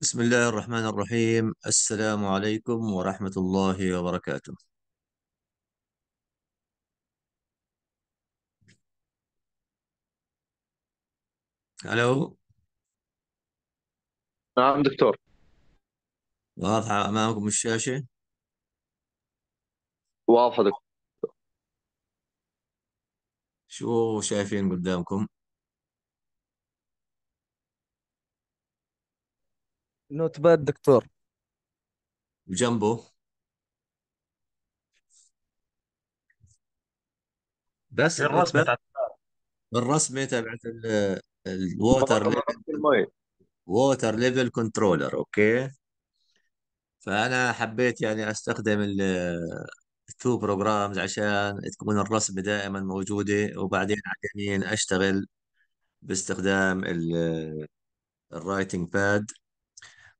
بسم الله الرحمن الرحيم السلام عليكم ورحمة الله وبركاته ألو نعم دكتور واضحة أمامكم الشاشة واضحة دكتور شو شايفين قدامكم نوت باد دكتور وجنبه بس الرسمة تاع الرسمة تبعت الووتر ووتر ليفل كنترولر اوكي فانا حبيت يعني استخدم التو بروجرامز عشان تكون الرسمة دائما موجودة وبعدين عشان اشتغل باستخدام الرايتنج باد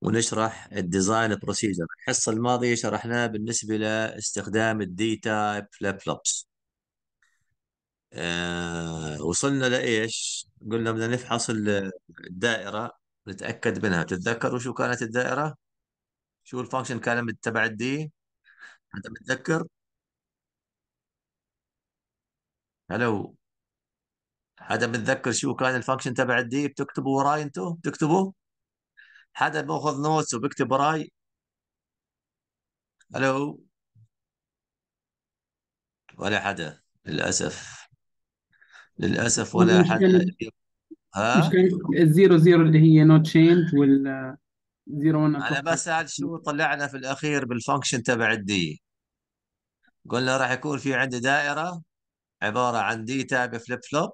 ونشرح الديزاين بروسيجر الحصه الماضيه شرحناه بالنسبه لاستخدام الدي تايب فليب فلوبس آه وصلنا لايش قلنا بدنا نفحص الدائره نتاكد منها تتذكروا شو كانت الدائره شو الفانكشن كان تبع الدي حدا متذكر هلو حدا متذكر شو كان الفانكشن تبع الدي بتكتبوا وراي انتو بتكتبوا حدا باخذ نوتس وبكتب وراي الو ولا حدا للاسف للاسف ولا حدا ها الزيرو زيرو اللي هي نوت تشينج وال زيرو انا بسال شو طلعنا في الاخير بالفانكشن تبع الدي قلنا راح يكون في عندي دائره عباره عن دي تابع فليب فلوب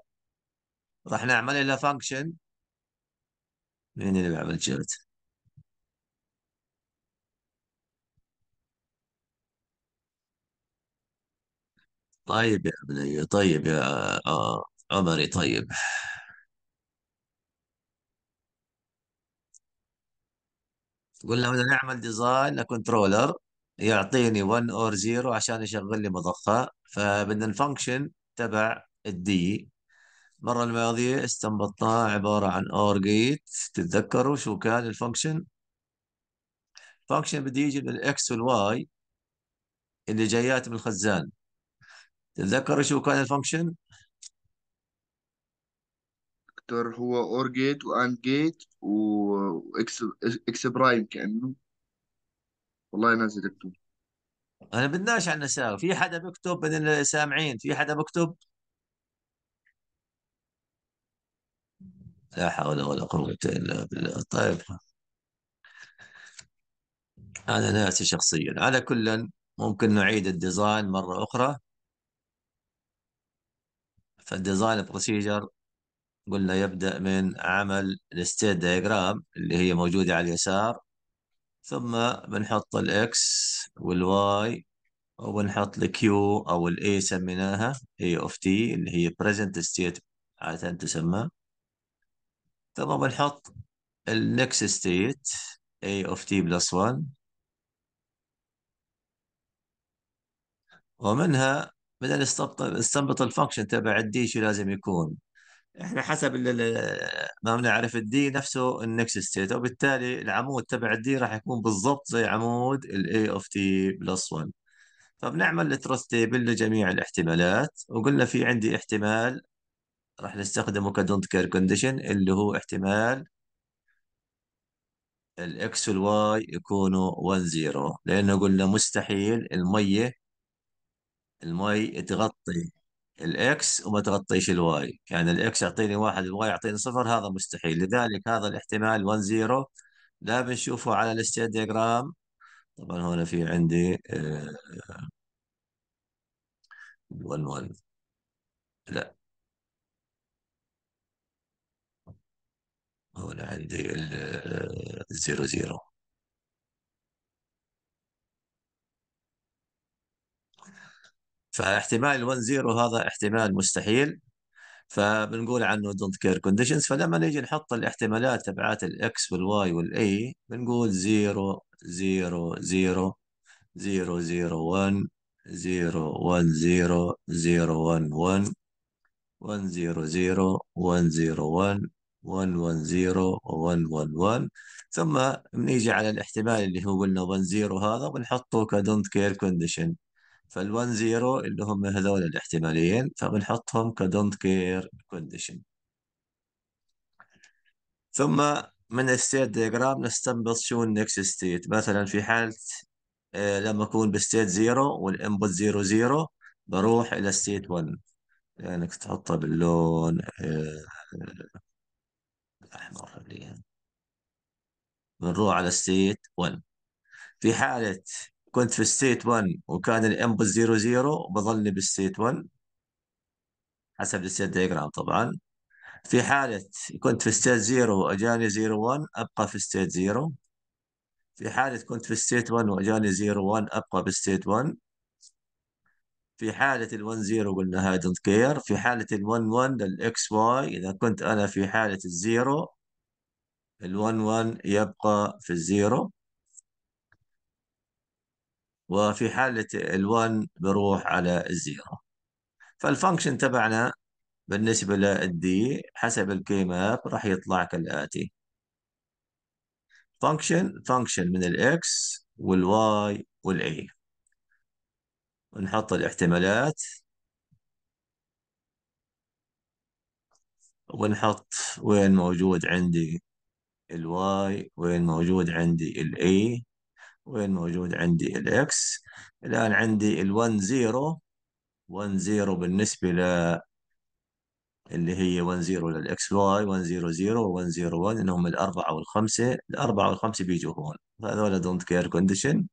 راح نعمل لها فانكشن مين اللي بيعمل جيرت؟ طيب يا ابني طيب يا آه عمري طيب قلنا بدنا نعمل ديزاين لكنترولر يعطيني 1 اور 0 عشان يشغل لي مضخة فبدنا الفانكشن تبع الدي المرة الماضية استنبطناه عبارة عن اور جيت تتذكروا شو كان الفانكشن فانكشن بده يجي من الاكس والواي اللي جايات من الخزان تتذكروا شو كان الفانكشن؟ دكتور هو اور جيت واند جيت واكس اكس برايم كانه والله ناسي دكتور انا بدناش عن نساوي في حدا بيكتب من السامعين في حدا بيكتب لا حول ولا قوة إلا بالله طيب أنا ناسي شخصيا على كل ممكن نعيد الديزاين مرة أخرى فالديزاين بروسيجر قلنا يبدأ من عمل الستيت دايجرام اللي هي موجودة على اليسار ثم بنحط الاكس والواي وبنحط الكيو او الاي سميناها اي اوف تي اللي هي بريزنت ستيت عادة تسمى ثم بنحط النكست ستيت اي اوف تي بلس 1 ومنها بدل استنبط الفانكشن تبع الدي شو لازم يكون احنا حسب ما بنعرف الدي نفسه النكس ستيت وبالتالي العمود تبع الدي راح يكون بالضبط زي عمود الاي اوف تي بلس 1 فبنعمل التروث تيبل لجميع الاحتمالات وقلنا في عندي احتمال راح نستخدمه كدونت كير كونديشن اللي هو احتمال الاكس والواي يكونوا 1 0 لانه قلنا مستحيل الميه المي تغطي الاكس وما تغطيش الواي يعني الاكس يعطيني واحد الواي يعطيني صفر هذا مستحيل لذلك هذا الاحتمال 1 0 لا بنشوفه على الستيت ديجرام طبعا هنا في عندي 1 آه، 1 لا هنا عندي ال 0 آه، 0 فاحتمال 1-0 هذا احتمال مستحيل فبنقول عنه دونت كير كونديشنز فلما نيجي نحط الاحتمالات تبعات الاكس والواي والاي بنقول 0 0 0 0 0 1 0 1 0 0 1 1 1 0 0 1 0 1 1 1 0 1 1 1 ثم بنيجي على الاحتمال اللي هو قلنا 1 0 هذا بنحطه كدونت كير كونديشن فال1 0 اللي هم هذول الاحتماليين فبنحطهم كدونت كير كونديشن ثم من الستيت ديجرام نستنبط شو النكست ستيت مثلا في حالة آه، لما أكون بستيت 0 والإنبوت 0 0 بروح إلى ستيت 1 لأنك يعني تحطها باللون آه، الأحمر خليها بنروح على ستيت 1 في حالة كنت في الستيت 1 وكان الام 0 0 بظلني بالستيت 1 حسب الستيت ديجرام طبعا في حالة كنت في ستيت 0 واجاني 0 1 ابقى في ستيت 0 في حالة كنت في ستيت 1 واجاني 0 1 ابقى بالستيت 1 في حالة ال 1 0 قلنا هاي دونت كير في حالة ال 1 1 للاكس واي اذا كنت انا في حالة الزيرو ال 1 1 يبقى في الزيرو وفي حالة ال1 بروح على الزيرو فالفانكشن تبعنا بالنسبة للدي حسب الكي ماب راح يطلع كالآتي فانكشن فانكشن من الاكس والواي والاي نحط الاحتمالات ونحط وين موجود عندي الواي وين موجود عندي الاي وين موجود عندي الاكس الآن عندي ال1 0 1 0 بالنسبة ل اللي هي 1 0 للاكس واي 1 0 0 و 1 0 1 انهم الأربعة والخمسة الأربعة والخمسة بيجوا هون فهذول دونت كير كونديشن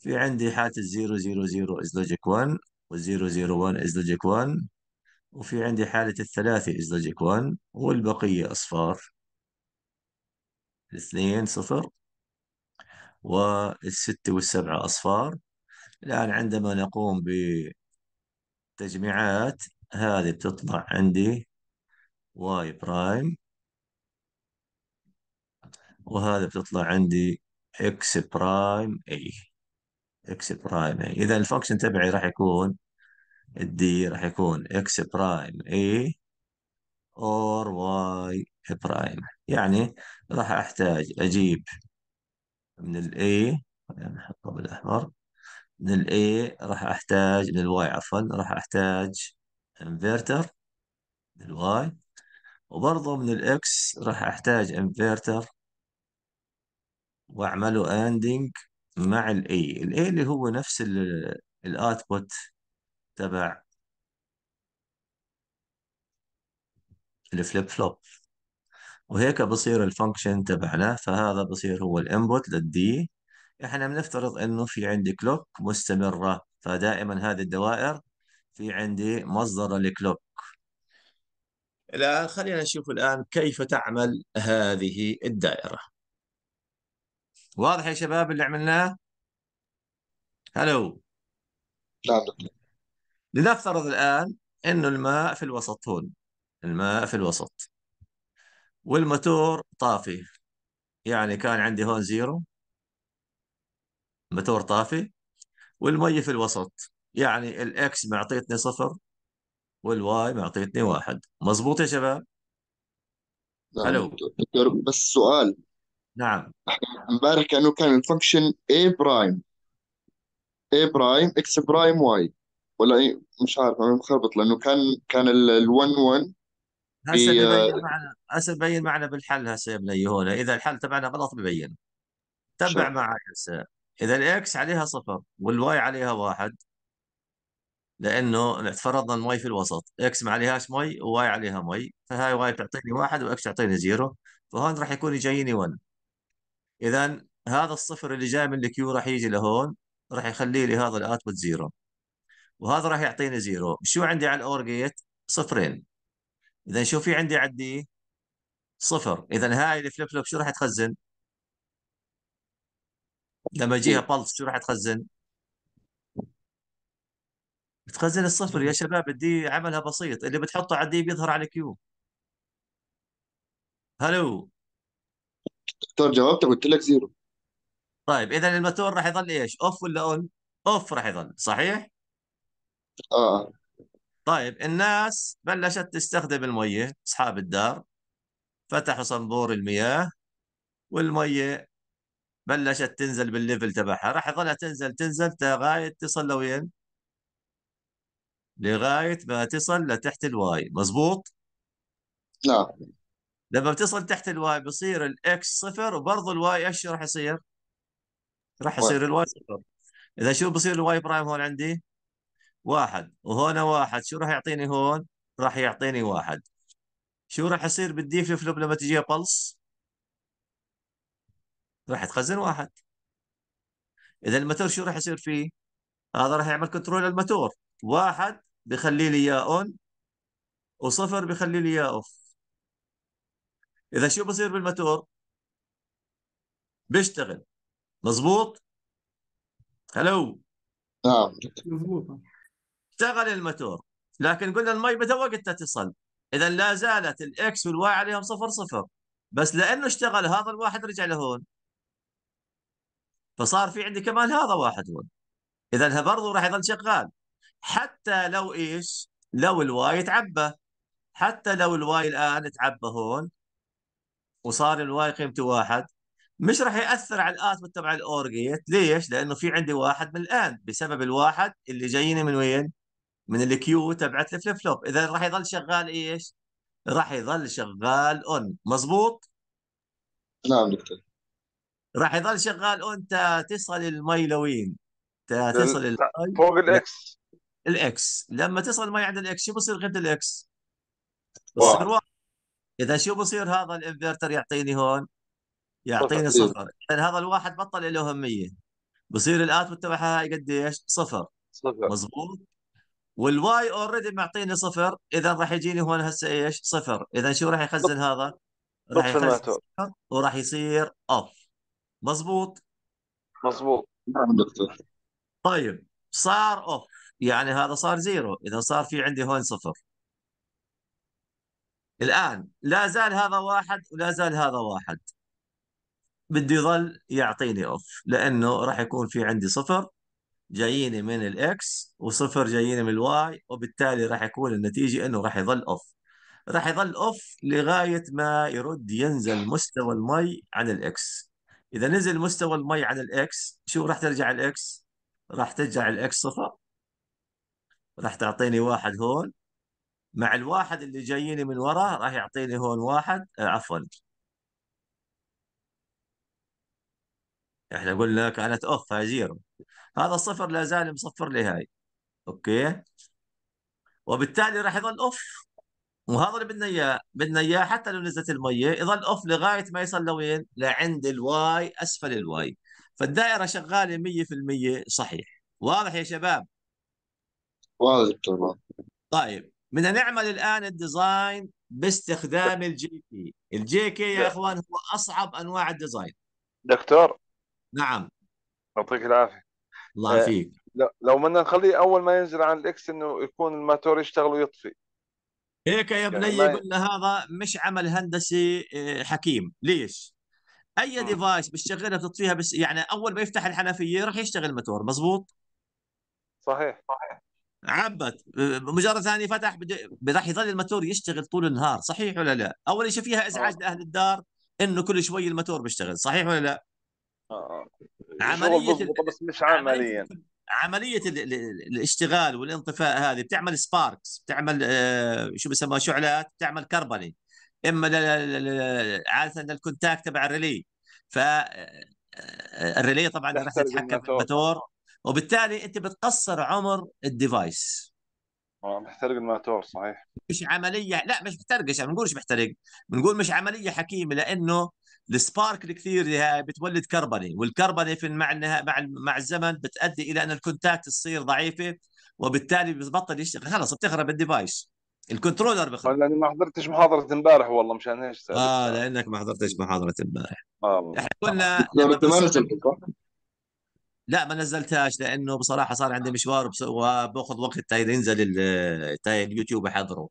في عندي حالة ال 0 0 0 از لوجيك 1 وال 0 0 1 از لوجيك 1 وفي عندي حالة الثلاثة از لوجيك 1 والبقية أصفار الاثنين صفر والست والسبعة أصفار الآن عندما نقوم بتجميعات هذه بتطلع عندي واي برايم وهذا بتطلع عندي اكس برايم اي اكس برايم اي اذا الفانكشن تبعي راح يكون الدي راح يكون اكس برايم اي اور واي برايم يعني راح احتاج اجيب من ال A يعني نحطه بالأحمر من ال A راح أحتاج من ال Y عفوا راح أحتاج انفرتر من ال Y وبرضه من ال X راح أحتاج انفرتر وأعمله أندنج مع ال A ال A اللي هو نفس الأوتبوت تبع الفليب فلوب وهيك بصير الفانكشن تبعنا فهذا بصير هو الانبوت للدي احنا بنفترض انه في عندي كلوك مستمرة فدائما هذه الدوائر في عندي مصدر الكلوك الآن خلينا نشوف الآن كيف تعمل هذه الدائرة واضح يا شباب اللي عملناه هلو نعم لنفترض الآن أنه الماء في الوسط هون الماء في الوسط والموتور طافي يعني كان عندي هون زيرو موتور طافي والمي في الوسط يعني الاكس معطيتني صفر والواي معطيتني واحد مزبوط يا شباب الو نعم، دكتور بس سؤال نعم امبارح كانه كان الفانكشن اي برايم اي برايم اكس برايم واي ولا إيه؟ مش عارف انا مخربط لانه كان كان ال 1 1 هسه آه، ببين معنا هسه ببين معنا بالحل هسه هون اذا الحل تبعنا غلط ببين تبع معي هسه اذا الاكس عليها صفر والواي عليها واحد لانه فرضنا المي في الوسط اكس ما عليهاش مي وواي عليها مي فهاي واي تعطيني واحد واكس تعطيني زيرو فهون راح يكون يجيني 1 اذا هذا الصفر اللي جاي من الكيو راح يجي لهون راح يخلي لي هذا الاوتبوت زيرو وهذا راح يعطيني زيرو شو عندي على الاور جيت صفرين اذا شو في عندي عندي صفر اذا هاي الفليب فلوب شو راح تخزن؟ لما اجيها بلس إيه. شو راح تخزن؟ بتخزن الصفر يا شباب الدي عملها بسيط اللي بتحطه على الدي بيظهر على كيو هلو دكتور جاوبت قلت لك زيرو طيب اذا الماتور راح يظل ايش؟ اوف ولا اون؟ اوف راح يظل صحيح؟ اه طيب الناس بلشت تستخدم الميه اصحاب الدار فتحوا صنبور المياه والميه بلشت تنزل بالليفل تبعها راح يظلها تنزل تنزل لغايه تصل لوين؟ لغايه ما تصل لتحت الواي مزبوط نعم لما بتصل تحت الواي بصير الاكس صفر وبرضه الواي ايش راح يصير؟ راح يصير الواي صفر اذا شو بصير الواي برايم هون عندي؟ واحد وهنا واحد شو راح يعطيني هون راح يعطيني واحد شو راح يصير بالدي فليب فلوب لما تجي بلس راح تخزن واحد اذا الماتور شو راح يصير فيه هذا راح يعمل كنترول للماتور واحد بخلي لي اياه اون وصفر بخلي لي اياه اوف اذا شو بصير بالماتور بيشتغل مزبوط هلو نعم مزبوط اشتغل الماتور لكن قلنا المي متى وقت تتصل اذا لا زالت الاكس والواي عليهم صفر صفر بس لانه اشتغل هذا الواحد رجع لهون فصار في عندي كمان هذا واحد هون اذا برضه راح يظل شغال حتى لو ايش لو الواي تعبى حتى لو الواي الان تعبى هون وصار الواي قيمته واحد مش راح ياثر على الاثبت تبع الاور ليش؟ لانه في عندي واحد من الان بسبب الواحد اللي جايني من وين؟ من الكيو تبعت الفليب فلوب اذا راح يظل شغال ايش؟ راح يظل شغال اون مزبوط؟ نعم دكتور راح يظل شغال اون تا تصل المي لوين؟ تا تصل ال... فوق الاكس الاكس لما تصل المي عند الاكس شو بصير غد الاكس؟ بصير واحد اذا شو بصير هذا الانفرتر يعطيني هون؟ يعطيني صفر اذا هذا الواحد بطل له اهميه بصير الاوتبوت تبعها هاي قديش؟ صفر صفر مضبوط والواي اوريدي معطيني صفر اذا راح يجيني هون هسه ايش؟ صفر اذا شو راح يخزن هذا؟ راح يخزن صفر وراح يصير اوف مضبوط؟ مضبوط نعم دكتور طيب صار اوف يعني هذا صار زيرو اذا صار في عندي هون صفر الان لا زال هذا واحد ولا زال هذا واحد بده يظل يعطيني اوف لانه راح يكون في عندي صفر جاييني من الاكس وصفر جاييني من الواي وبالتالي راح يكون النتيجه انه راح يظل اوف راح يظل اوف لغايه ما يرد ينزل مستوى المي عن الاكس اذا نزل مستوى المي عن الاكس شو راح ترجع الاكس راح ترجع الاكس صفر راح تعطيني واحد هون مع الواحد اللي جاييني من ورا راح يعطيني هون واحد آه، عفوا احنا قلنا كانت اوف هاي زيرو هذا الصفر لا زال مصفر لهاي اوكي وبالتالي راح يظل اوف وهذا اللي بدنا اياه بدنا اياه حتى لو نزلت الميه يظل اوف لغايه ما يصل لوين لعند الواي اسفل الواي فالدائره شغاله 100% صحيح واضح يا شباب واضح تمام طيب بدنا نعمل الان الديزاين باستخدام الجي كي الجي كي يا اخوان هو اصعب انواع الديزاين دكتور نعم يعطيك العافيه الله آه، يعافيك لو بدنا نخليه اول ما ينزل عن الاكس انه يكون الماتور يشتغل ويطفي هيك يا يعني بني يعني قلنا هذا مش عمل هندسي آه، حكيم ليش؟ اي ديفايس بتشغلها بتطفيها بس يعني اول ما يفتح الحنفيه راح يشتغل الماتور مزبوط صحيح صحيح عبت آه، مجرد ثاني فتح بد... راح يظل الماتور يشتغل طول النهار صحيح ولا لا؟ اول شيء فيها ازعاج لاهل الدار انه كل شوي الماتور بيشتغل صحيح ولا لا؟ آه. عمليه بس مش عمليا عمليه الاشتغال والانطفاء هذه بتعمل سباركس بتعمل آه، شو بسموها شعلات بتعمل كربلي اما عاده الكونتاكت تبع الريلي ف آه، آه، الريلي طبعا راح تتحكم بالماتور وبالتالي انت بتقصر عمر الديفايس محترق الماتور صحيح مش عمليه لا مش محترقش بنقول مش محترق بنقول مش عمليه حكيمه لانه السبارك الكثير بتولد كربنه والكربنه في مع مع مع الزمن بتؤدي الى ان الكونتاكت تصير ضعيفه وبالتالي ببطل يشتغل خلص بتخرب الديفايس الكنترولر بخرب لاني ما حضرتش محاضره امبارح والله مشان ايش اه لانك ما حضرتش محاضره امبارح اه احنا قلنا آه، لا ما نزلتهاش لانه بصراحه صار عندي مشوار وباخذ وقت تا ينزل اليوتيوب احضره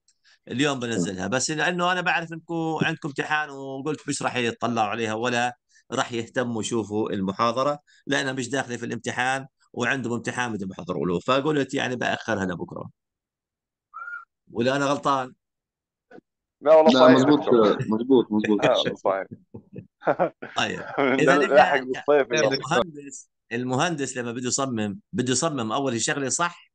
اليوم بنزلها بس لانه انا بعرف انكم عندكم امتحان وقلت مش راح يتطلعوا عليها ولا راح يهتموا يشوفوا المحاضره لانها مش داخله في الامتحان وعندهم امتحان بدهم يحضروا له فقلت يعني باخرها لبكره ولا انا غلطان لا والله صحيح مضبوط مضبوط مضبوط صحيح طيب اذا المهندس المهندس لما بده يصمم بده يصمم اول شغله صح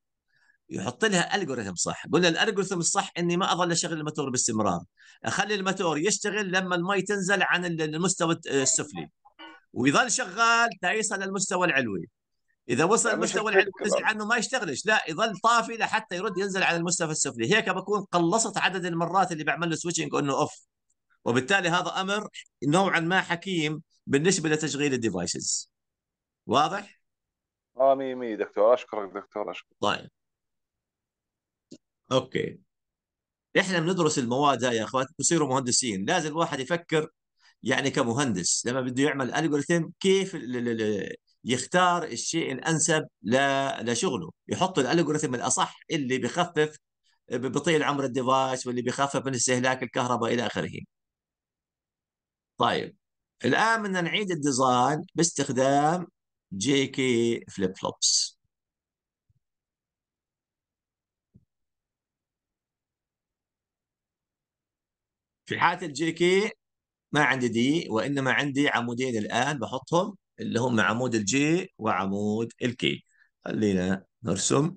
يحط لها الجوريثم صح قلنا الالجوريثم الصح اني ما اظل اشغل الموتور باستمرار اخلي الموتور يشتغل لما المي تنزل عن المستوى السفلي ويظل شغال تا يصل للمستوى العلوي اذا وصل المستوى العلوي تنزل عنه ما يشتغلش لا يظل طافي لحتى يرد ينزل على المستوى السفلي هيك بكون قلصت عدد المرات اللي بعمل له سويتشنج انه اوف وبالتالي هذا امر نوعا ما حكيم بالنسبه لتشغيل الديفايسز واضح؟ اه 100 100 دكتور اشكرك دكتور اشكرك طيب اوكي احنا بندرس المواد هاي يا اخوات بصيروا مهندسين لازم الواحد يفكر يعني كمهندس لما بده يعمل الجوريثم كيف يختار الشيء الانسب لشغله يحط الالجوريثم الاصح اللي بخفف بطيل عمر الديفايس واللي بخفف من استهلاك الكهرباء الى اخره طيب الان بدنا نعيد الديزاين باستخدام جي كي فليب فلوبس في حالة الجي كي ما عندي دي وإنما عندي عمودين الآن بحطهم اللي هم عمود الجي وعمود الكي خلينا نرسم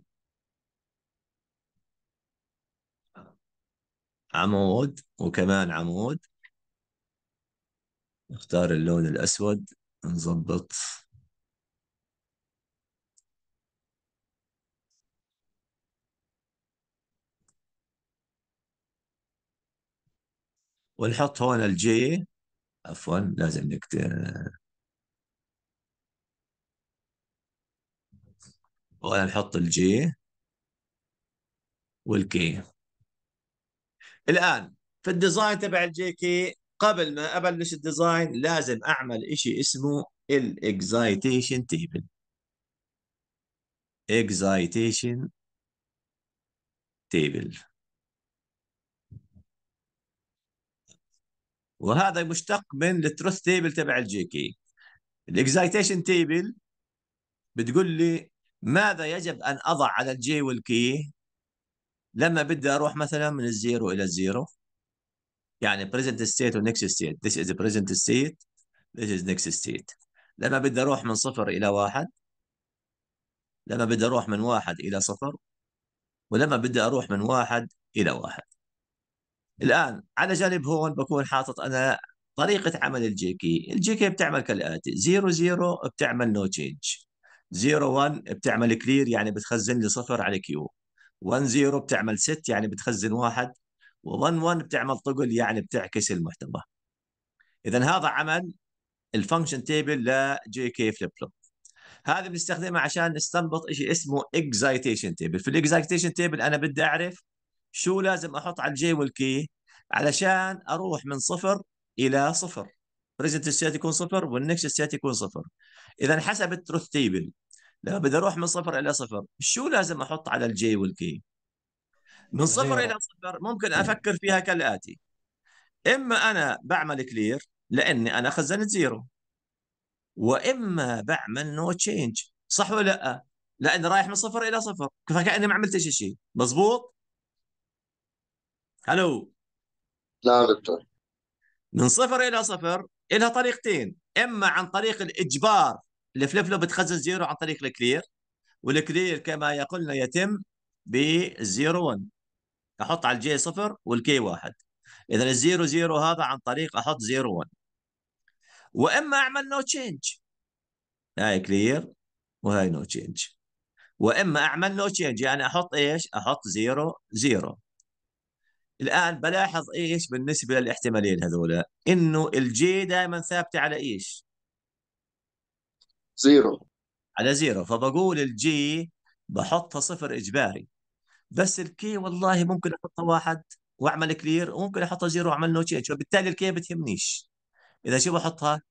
عمود وكمان عمود نختار اللون الأسود نظبط ونحط هون الجي عفوا لازم نكتب هون نحط الجي والكي الان في الديزاين تبع الجي كي قبل ما ابلش الديزاين لازم اعمل شيء اسمه الاكزايتيشن تيبل اكزايتيشن تيبل وهذا مشتق من التروث تيبل تبع الجي كي الاكزايتيشن تيبل بتقول لي ماذا يجب ان اضع على الجي والكي لما بدي اروح مثلا من الزيرو الى الزيرو يعني بريزنت ستيت ونكست ستيت this is present state this is next state لما بدي اروح من صفر الى واحد لما بدي اروح من واحد الى صفر ولما بدي اروح من واحد الى واحد الان على جانب هون بكون حاطط انا طريقه عمل الجي كي الجي كي بتعمل كالاتي 0 0 بتعمل نو تشينج 0 1 بتعمل كلير يعني بتخزن لي صفر على كيو 1 0 بتعمل ست يعني بتخزن واحد و1 1 بتعمل طقل يعني بتعكس المحتوى اذا هذا عمل الفانكشن تيبل لجي كي فليب فلوب هذا بنستخدمها عشان نستنبط شيء اسمه اكزايتيشن تيبل في الاكزايتيشن تيبل انا بدي اعرف شو لازم احط على الجي والكي علشان اروح من صفر الى صفر بريزنت ستيت يكون صفر والنكست ستيت يكون صفر اذا حسب التروث تيبل لما بدي اروح من صفر الى صفر شو لازم احط على الجي والكي من صفر الى صفر ممكن إيه. افكر فيها كالاتي اما انا بعمل كلير لاني انا خزنت زيرو واما بعمل نو تشينج صح ولا لا؟ لاني رايح من صفر الى صفر فكاني ما عملت شيء مزبوط هلو نعم دكتور من صفر الى صفر لها طريقتين اما عن طريق الاجبار الفلفلو بتخزن زيرو عن طريق الكلير والكلير كما يقولنا يتم 0 1 احط على الجي صفر والكي واحد اذا الزيرو زيرو هذا عن طريق احط زيرو 1 واما اعمل نو تشينج هاي كلير وهاي نو تشينج واما اعمل نو تشينج يعني احط ايش؟ احط زيرو زيرو الان بلاحظ ايش بالنسبه للاحتمالين هذول انه الجي دائما ثابته على ايش؟ زيرو على زيرو فبقول الجي بحطها صفر اجباري بس الكي والله ممكن احطها واحد واعمل كلير وممكن احطها زيرو واعمل نو تشينج فبالتالي الكي بتهمنيش اذا شو بحطها؟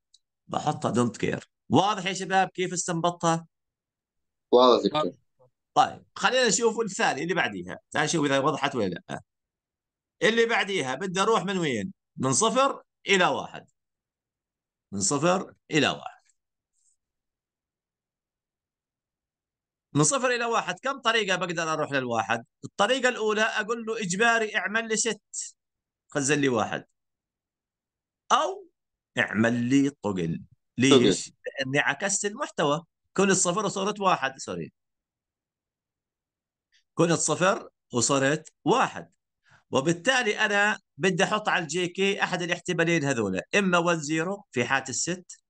بحطها دونت كير واضح يا شباب كيف استنبطتها؟ واضح طيب خلينا نشوف الثاني اللي بعديها تعال نشوف اذا وضحت ولا لا اللي بعديها بدي اروح من وين؟ من صفر الى واحد من صفر الى واحد من صفر الى واحد كم طريقه بقدر اروح للواحد؟ الطريقه الاولى اقول له اجباري اعمل لي ست خزن لي واحد او اعمل لي طقل ليش؟ لاني عكست المحتوى كنت صفر وصرت واحد سوري كنت صفر وصرت واحد وبالتالي انا بدي احط على الجي كي احد الاحتمالين هذول اما 1 0 في حاله الست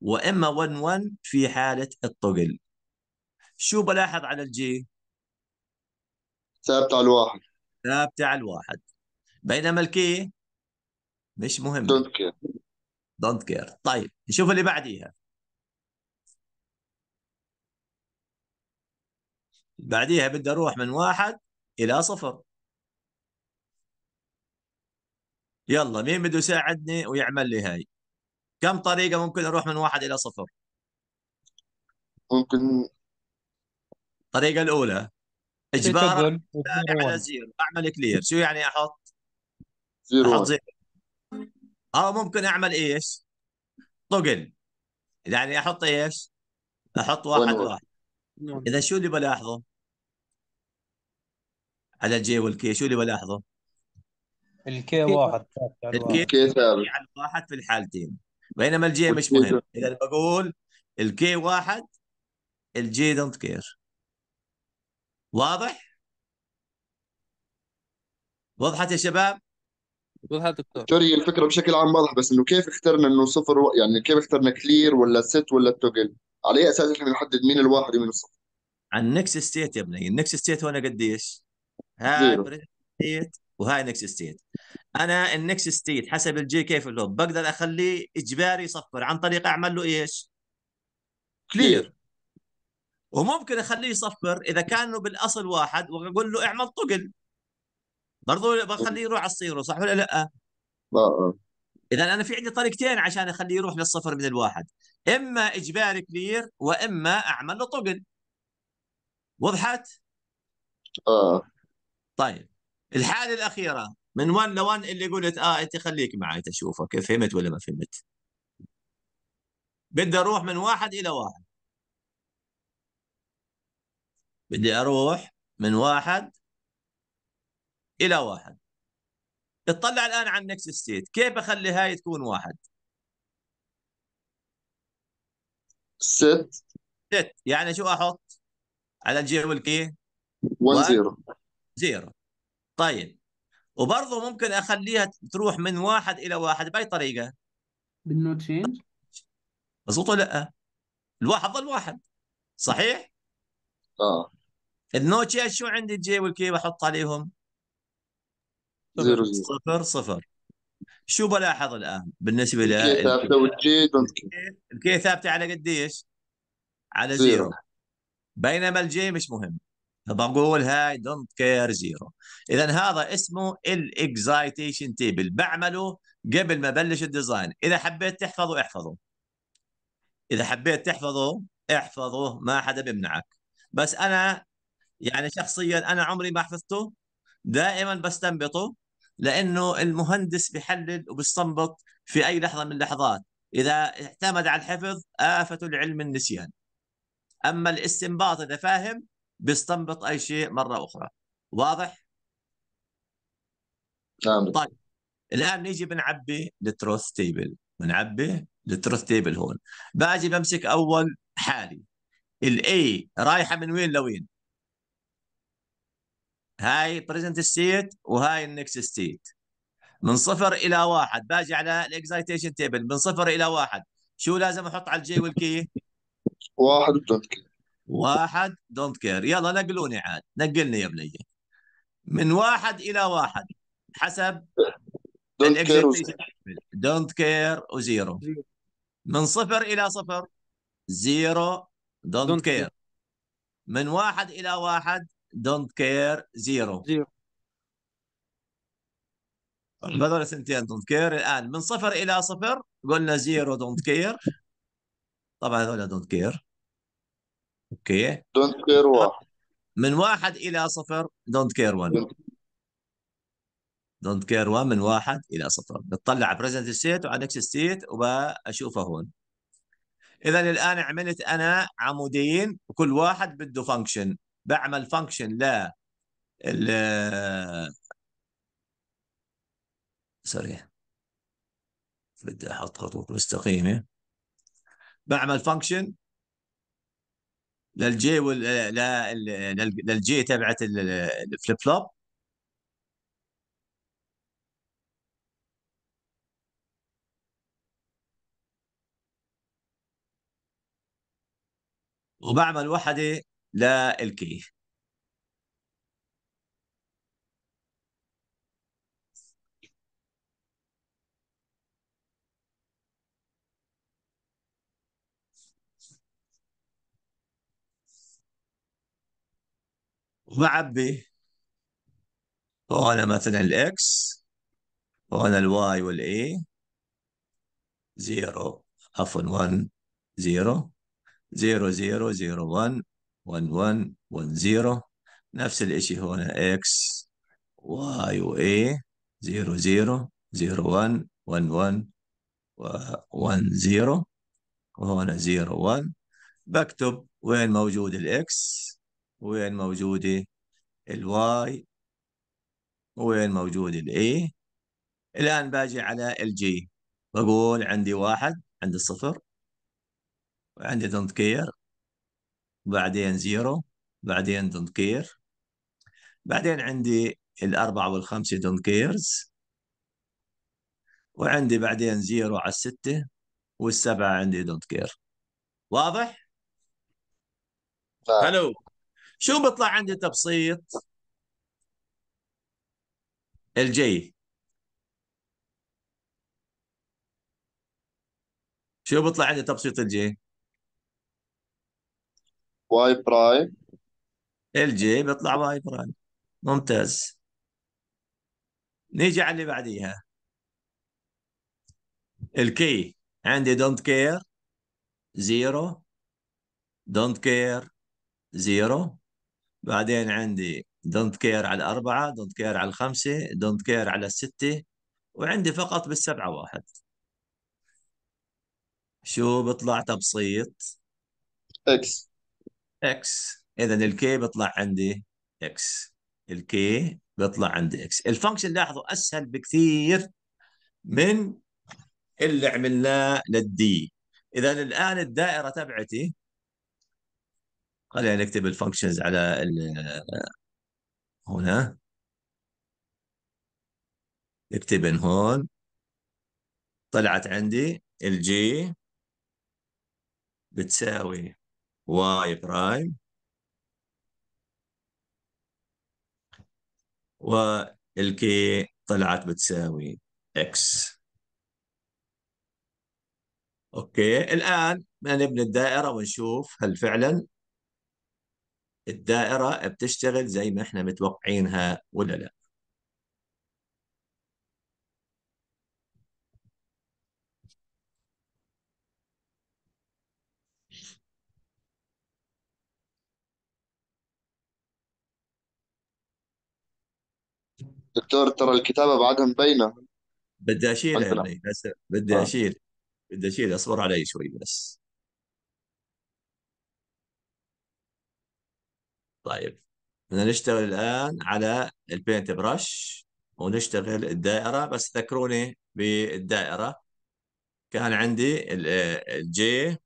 واما 1 1 في حاله الطقل شو بلاحظ على الجي ثابت على الواحد ثابت على الواحد بينما الكي مش مهم دونت كير دونت كير طيب نشوف اللي بعديها بعديها بدي اروح من واحد الى صفر يلا مين بده يساعدني ويعمل لي هاي كم طريقة ممكن أروح من واحد إلى صفر ممكن الطريقة الأولى اجبار على زيرو أعمل كلير شو يعني أحط زيرو أحط زيرو أو ممكن أعمل إيش طقل يعني أحط إيش أحط واحد واحد إذا شو اللي بلاحظه على الجي والكي شو اللي بلاحظه الكي واحد الكي ثابت على واحد في الحالتين بينما الجي مش مهم اذا بقول الكي واحد الجي دونت كير واضح؟ وضحت يا شباب؟ وضحت دكتور الفكره بشكل عام واضح بس انه كيف اخترنا انه صفر و... يعني كيف اخترنا كلير ولا ست ولا توجل؟ على اي اساس احنا بنحدد مين الواحد ومين الصفر؟ عن النكست ستيت يا ابني، النكست ستيت هون قديش؟ هاي بريد ستيت وهاي نكست ستيت انا النكست ستيت حسب الجي كيف اللوب بقدر اخليه اجباري يصفر عن طريق اعمل له ايش؟ كلير وممكن اخليه يصفر اذا كانوا بالاصل واحد واقول له اعمل طقل برضه بخليه يروح على الصيرو صح ولا لا؟ اذا انا في عندي طريقتين عشان اخليه يروح للصفر من الواحد اما اجباري كلير واما اعمل له طقل وضحت؟ اه طيب الحاله الاخيره من 1 ل 1 اللي قلت اه انت خليك معي تشوفك فهمت ولا ما فهمت بدي اروح من واحد الى واحد بدي اروح من واحد الى واحد اطلع الان على النكست ستيت كيف اخلي هاي تكون واحد ست ست يعني شو احط على الجي والكي 1 0 0 طيب وبرضه ممكن اخليها تروح من واحد الى واحد باي طريقه بالنو تشينج مظبوط ولا لا؟ الواحد ظل واحد صحيح؟ اه النو تشينج شو عندي الجي والكي بحط عليهم؟ زيرو زيرو صفر صفر شو بلاحظ الان بالنسبه ل الكي ثابته والجي الكي ثابته على قديش؟ على زيرو, زيرو. بينما الجي مش مهم بقول هاي دونت كير زيرو اذا هذا اسمه الاكزايتيشن تيبل بعمله قبل ما بلش الديزاين اذا حبيت تحفظه احفظه اذا حبيت تحفظه احفظه ما حدا بيمنعك بس انا يعني شخصيا انا عمري ما حفظته دائما بستنبطه لانه المهندس بحلل وبيستنبط في اي لحظه من اللحظات اذا اعتمد على الحفظ افه العلم النسيان اما الاستنباط اذا فاهم بيستنبط اي شيء مره اخرى واضح نعم طيب الان نيجي بنعبي التروث تيبل بنعبي التروث تيبل هون باجي بمسك اول حالي الاي رايحه من وين لوين هاي بريزنت ستيت وهاي النكست ستيت من صفر الى واحد باجي على الاكزايتيشن تيبل من صفر الى واحد شو لازم احط على الجي والكي؟ واحد وثلاث واحد دونت كير يلا نقلوني عاد نقلني يا بني من واحد الى واحد حسب دونت كير وزيرو من صفر الى صفر زيرو دونت كير من واحد الى واحد دونت كير زيرو هذول سنتين دونت كير الان من صفر الى صفر قلنا زيرو دونت كير طبعا هذول دونت كير اوكي دونت كير 1 من واحد الى صفر دونت كير 1 دونت كير 1 من واحد الى صفر بتطلع بريزنت ستيت وعلى نكست ستيت وبشوفه هون اذا الان عملت انا عمودين وكل واحد بده فانكشن بعمل فانكشن ل ال سوري بدي احط خطوط مستقيمه بعمل فانكشن للجي وال للجي تبعت الفليب فلوب وبعمل وحده للكي مع ب وهنا مثلا الاكس وهنا الواي والاي زيرو عفوا 1 0 زيرو 0 زيرو 1 1 1 1 0 نفس الاشي هنا اكس واي واي 0 0 0 1 1 1 1 0 وهنا 0 1 بكتب وين موجود الاكس وين موجودة الواي وين موجودة الاي الآن باجي على الجي بقول عندي واحد عندي صفر وعندي دونت كير بعدين زيرو بعدين دونت كير بعدين عندي الأربعة والخمسة دونت كيرز وعندي بعدين زيرو على الستة والسبعة عندي دونت كير واضح؟ حلو شو بيطلع عندي تبسيط الجي شو بيطلع عندي تبسيط الجي واي برايم الجي بيطلع واي برايم ممتاز نيجي على اللي بعديها الكي عندي دونت كير زيرو دونت كير زيرو بعدين عندي دونت كير على الأربعة دونت كير على الخمسة دونت كير على الستة وعندي فقط بالسبعة واحد شو بطلع تبسيط اكس اكس اذا الكي بطلع عندي اكس الكي بيطلع عندي اكس الفانكشن لاحظوا اسهل بكثير من اللي عملناه للدي اذا الان الدائره تبعتي خلينا نكتب الفانكشنز على ال هنا نكتب هون طلعت عندي الجي بتساوي واي برايم والكي طلعت بتساوي اكس اوكي الان نبني الدائره ونشوف هل فعلا الدائرة بتشتغل زي ما احنا متوقعينها ولا لا دكتور ترى الكتابة بعدها مبينة بدي أشيلها بس آه. بدي أشيل بدي أشيل أصبر علي شوي بس طيب بدنا نشتغل الآن على البينت برش ونشتغل الدائرة بس ذكروني بالدائرة كان عندي الجي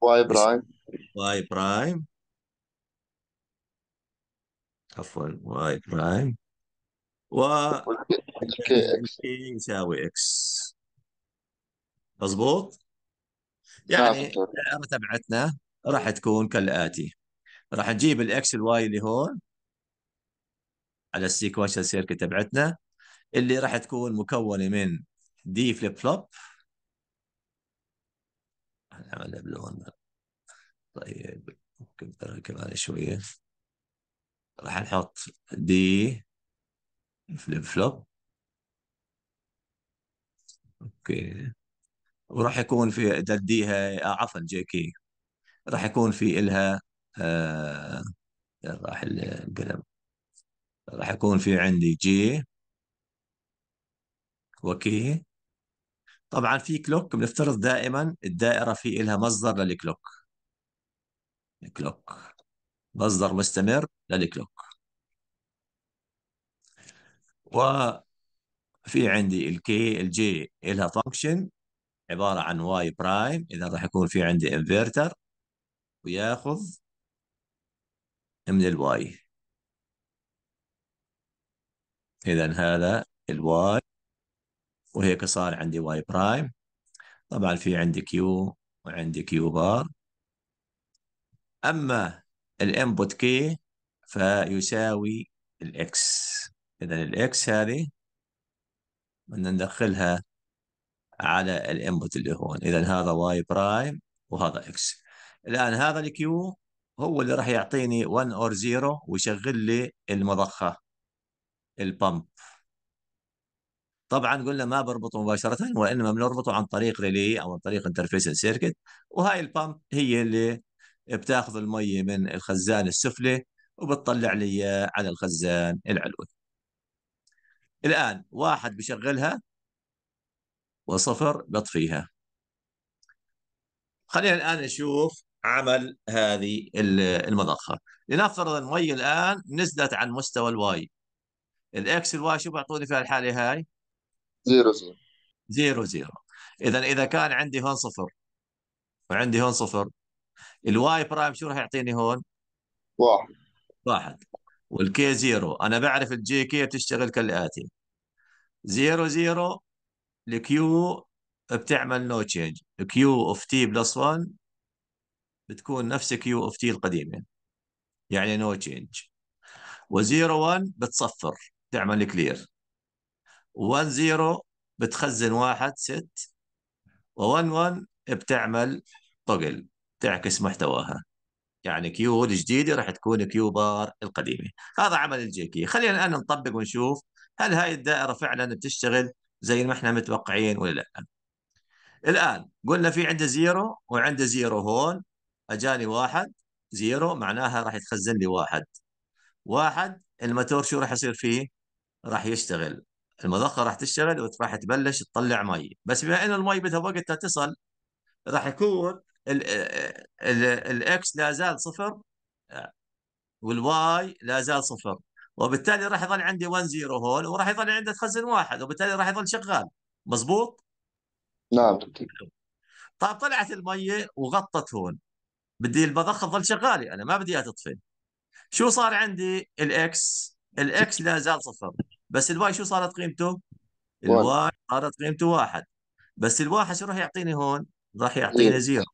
واي برايم واي برايم عفوا واي برايم و يساوي اكس مضبوط يعني نعم، الدائرة تبعتنا راح تكون كالآتي راح نجيب الاكس الواي اللي هون على السيكونشال سيركت تبعتنا اللي راح تكون مكونه من دي فليب فلوب نعملها بلون طيب نكبرها كمان شويه راح نحط دي فليب فلوب اوكي وراح يكون في دي هاي آه، عفوا جي كي راح يكون في الها آه راح القلم راح يكون في عندي جي وكي طبعا في كلوك بنفترض دائما الدائرة في إلها مصدر للكلوك كلوك مصدر مستمر للكلوك وفي عندي الكي الجي إلها فانكشن عبارة عن واي برايم إذا راح يكون في عندي انفرتر وياخذ من الواي إذا هذا الواي وهيك صار عندي واي برايم طبعا في عندي كيو وعندي كيو بار أما الانبوت كي فيساوي الاكس إذا الاكس هذه بدنا ندخلها على الانبوت اللي هون إذا هذا واي برايم وهذا اكس الآن هذا الكيو هو اللي راح يعطيني 1 اور 0 ويشغل لي المضخه البامب طبعا قلنا ما بربطه مباشره وانما بنربطه عن طريق ريلي او عن طريق انترفيس سيركت وهاي البامب هي اللي بتاخذ الميه من الخزان السفلي وبتطلع لي على الخزان العلوي الان واحد بشغلها وصفر بطفيها خلينا الان نشوف عمل هذه المضخه لنفرض المي الان نزلت عن مستوى الواي الاكس الواي شو بيعطوني في الحاله هاي؟ زيرو زيرو زيرو زيرو اذا اذا كان عندي هون صفر وعندي هون صفر الواي برايم شو راح يعطيني هون؟ واحد واحد والكي زيرو انا بعرف الجي كي بتشتغل كالاتي زيرو زيرو الكيو بتعمل نو تشينج كيو اوف تي بلس 1 بتكون نفس كيو اوف تي القديمه يعني نو تشينج و01 بتصفر تعمل كلير و10 بتخزن واحد ست و 11 بتعمل طقل تعكس محتواها يعني كيو الجديدة راح تكون كيو بار القديمة هذا عمل الجي كي خلينا الآن نطبق ونشوف هل هاي الدائرة فعلا بتشتغل زي ما احنا متوقعين ولا لا الآن قلنا في عنده زيرو وعنده زيرو هون اجاني واحد زيرو معناها راح يتخزن لي واحد واحد الماتور شو راح يصير فيه؟ راح يشتغل المضخه راح تشتغل وراح تبلش تطلع مي بس بما انه المي بدها وقت تصل راح يكون الاكس لا زال صفر والواي لا زال صفر وبالتالي راح يظل عندي 1 0 هون وراح يظل عندي تخزن واحد وبالتالي راح يظل شغال مزبوط نعم طيب طلعت الميه وغطت هون بدي البضخه تظل شغاله انا ما بدي اياها تطفي شو صار عندي الاكس الاكس لا زال صفر بس الواي شو صارت قيمته؟ الواي صارت قيمته واحد بس الواحد شو راح يعطيني هون؟ راح يعطيني زيرو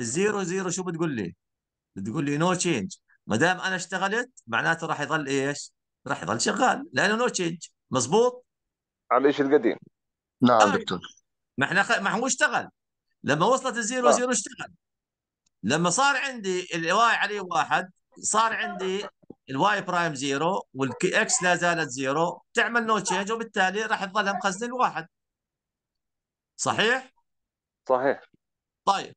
الزيرو زيرو شو بتقول لي؟ بتقول لي نو تشينج ما دام انا اشتغلت معناته راح يظل ايش؟ راح يظل شغال لانه نو تشينج مزبوط على الشيء القديم نعم طيب. دكتور ما احنا خ... ما هو اشتغل لما وصلت الزيرو زيرو اشتغل لما صار عندي الواي عليه واحد صار عندي الواي برايم زيرو والاكس لا زالت زيرو تعمل نو تشينج وبالتالي راح تظلها مخزن الواحد صحيح؟ صحيح طيب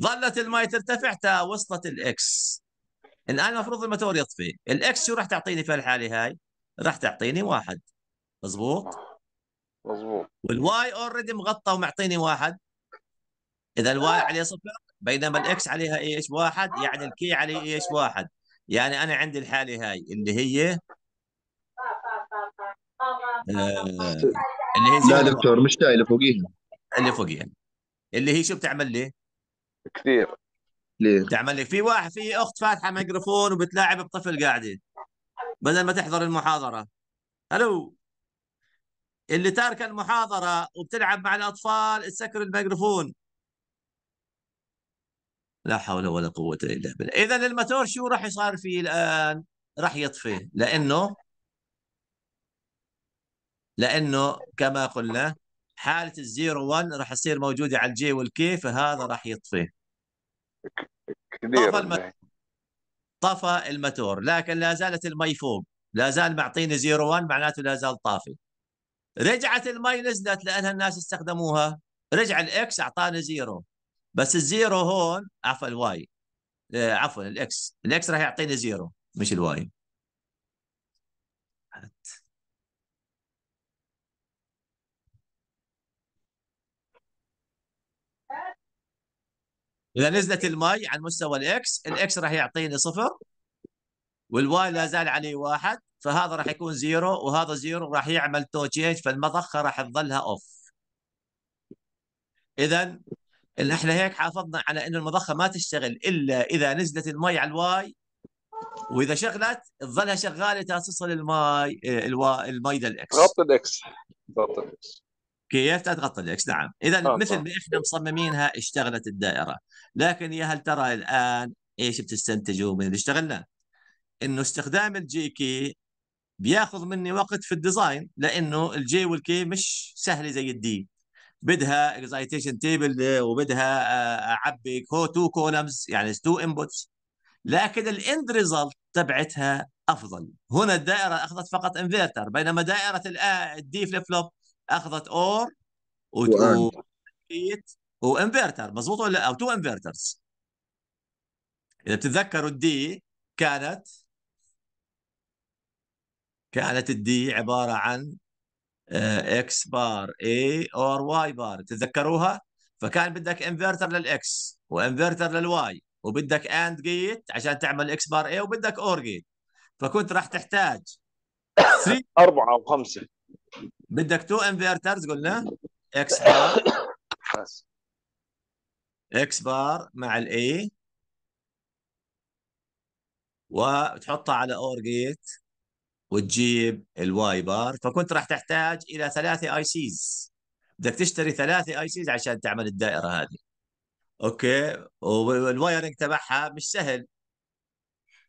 ظلت الماي ترتفع تا وصلت الاكس الان المفروض الموتور يطفي الاكس شو راح تعطيني في الحاله هاي؟ راح تعطيني واحد مضبوط؟ مضبوط والواي اوريدي مغطى ومعطيني واحد اذا الواي آه. عليه صفر بينما آه. الاكس عليها ايش واحد آه. يعني الكي عليه ايش واحد يعني انا عندي الحاله هاي اللي هي آه، اللي هي لا دكتور مش هاي اللي فوقيها اللي فوقيها اللي هي شو بتعمل لي؟ كثير ليه؟ بتعمل لي في واحد في اخت فاتحه ميكروفون وبتلاعب بطفل قاعده بدل ما تحضر المحاضره الو اللي تاركه المحاضره وبتلعب مع الاطفال تسكر الميكروفون لا حول ولا قوة إلا بالله إذا الماتور شو راح يصير فيه الآن راح يطفي لأنه لأنه كما قلنا حالة الزيرو 1 راح تصير موجودة على الجي والكي فهذا راح يطفي طفى الماتور يعني. طفى الماتور لكن لا زالت المي فوق لا زال معطيني زيرو 1 معناته لا زال طافي رجعت المي نزلت لأنها الناس استخدموها رجع الإكس أعطاني زيرو بس الزيرو هون عفوا الواي آه، عفوا الاكس الاكس راح يعطيني زيرو مش الواي اذا نزلت المي على مستوى الاكس الاكس راح يعطيني صفر والواي لا زال عليه واحد فهذا راح يكون زيرو وهذا زيرو راح يعمل تو تشينج فالمضخه راح تظلها اوف اذا احنا هيك حافظنا على انه المضخه ما تشتغل الا اذا نزلت المي على الواي واذا شغلت تظلها شغاله تصل آه، المي المي المي للاكس تغطي الاكس تغطي الاكس كيف تغطي الاكس نعم اذا آه مثل ما احنا مصممينها اشتغلت الدائره لكن يا هل ترى الان ايش بتستنتجوا من اللي اشتغلناه؟ انه استخدام الجي كي بياخذ مني وقت في الديزاين لانه الجي والكي مش سهله زي الدي بدها اكزايتيشن آه، تيبل وبدها آه، اعبي كو تو كولمز يعني تو انبوتس لكن الاند ريزلت تبعتها افضل هنا الدائره اخذت فقط انفرتر بينما دائره الدي فليب فلوب اخذت اور وكيت وانفرتر مضبوط ولا او تو انفرترز اذا بتتذكروا الدي كانت كانت الدي عباره عن آه، اكس بار اي اور واي بار تتذكروها فكان بدك انفرتر للاكس وانفرتر للواي وبدك اند جيت عشان تعمل اكس بار اي وبدك اور جيت فكنت راح تحتاج 3 أربعة أو خمسة بدك تو انفرترز قلنا اكس بار اكس بار مع الاي وتحطها على اور جيت وتجيب الواي بار فكنت راح تحتاج الى ثلاثه اي سيز بدك تشتري ثلاثه اي سيز عشان تعمل الدائره هذه اوكي والوايرنج تبعها مش سهل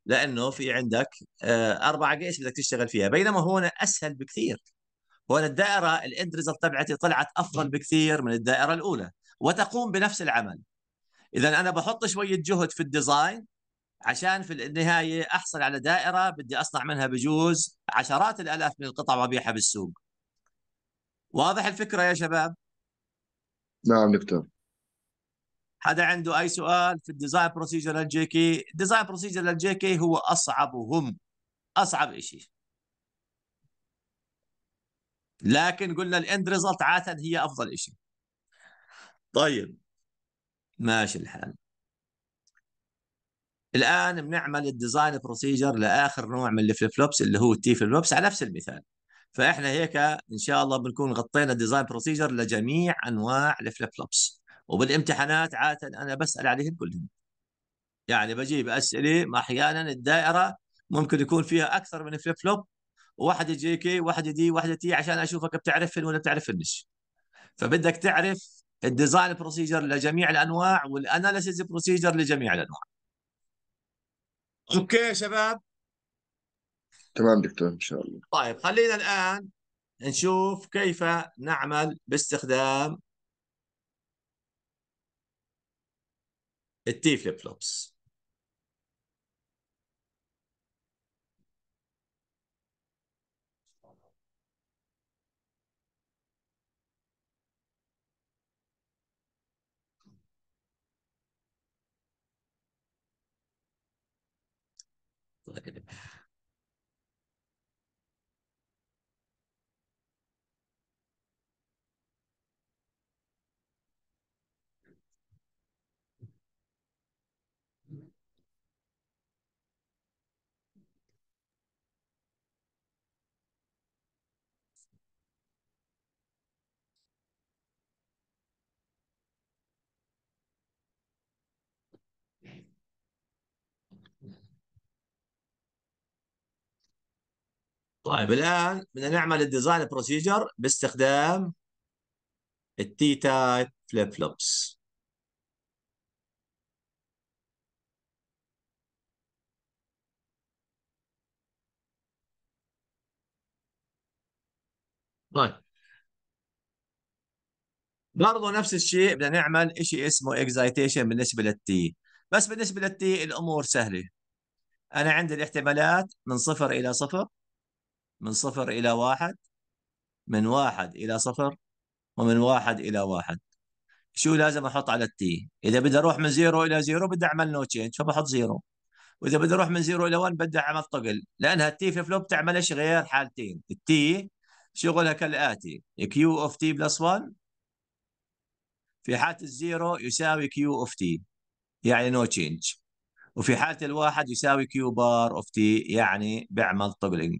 لانه في عندك آه، اربع قيس بدك تشتغل فيها بينما هون اسهل بكثير هون الدائره الاند ريزلت تبعتي طلعت افضل بكثير من الدائره الاولى وتقوم بنفس العمل اذا انا بحط شويه جهد في الديزاين عشان في النهايه احصل على دائره بدي اصنع منها بجوز عشرات الالاف من القطع وابيعها بالسوق. واضح الفكره يا شباب؟ نعم دكتور. حدا عنده اي سؤال في الديزاين بروسيجر للجي كي؟ الديزاين بروسيجر للجي كي هو اصعبهم اصعب شيء. لكن قلنا الاند ريزلت عاده هي افضل شيء. طيب ماشي الحال. الان بنعمل الديزاين بروسيجر لاخر نوع من الفليب فلوبس اللي هو التي فليب فلوبس على نفس المثال فاحنا هيك ان شاء الله بنكون غطينا ديزاين بروسيجر لجميع انواع الفليب فلوبس وبالامتحانات عاده انا بسال عليهم كلهم يعني بجيب اسئله احيانا الدائره ممكن يكون فيها اكثر من فليب فلوب واحد جي واحد دي واحد تي عشان اشوفك بتعرف ولا النش فبدك تعرف الديزاين بروسيجر لجميع الانواع والاناليسيز بروسيجر لجميع الانواع اوكي يا شباب تمام دكتور ان شاء الله طيب خلينا الان نشوف كيف نعمل باستخدام التي فليب فلوبس طيب الآن بدنا نعمل الديزاين بروسيجر باستخدام التي تايب فليب فلوبس طيب برضه نفس الشيء بدنا نعمل شيء اسمه اكزايتيشن بالنسبه للتي بس بالنسبه للتي الامور سهله انا عندي الاحتمالات من صفر الى صفر من صفر إلى واحد من واحد إلى صفر ومن واحد إلى واحد شو لازم أحط على التي إذا بدي أروح من زيرو إلى زيرو بدي أعمل نو تشينج فبحط زيرو وإذا بدي أروح من زيرو إلى وان بدي أعمل طقل لأنها التي في فلوب إيش غير حالتين التي شغلها كالآتي كيو أوف تي بلس وان في حالة الزيرو يساوي كيو أوف تي يعني نو تشينج وفي حالة الواحد يساوي كيو بار أوف تي يعني بعمل طقلينج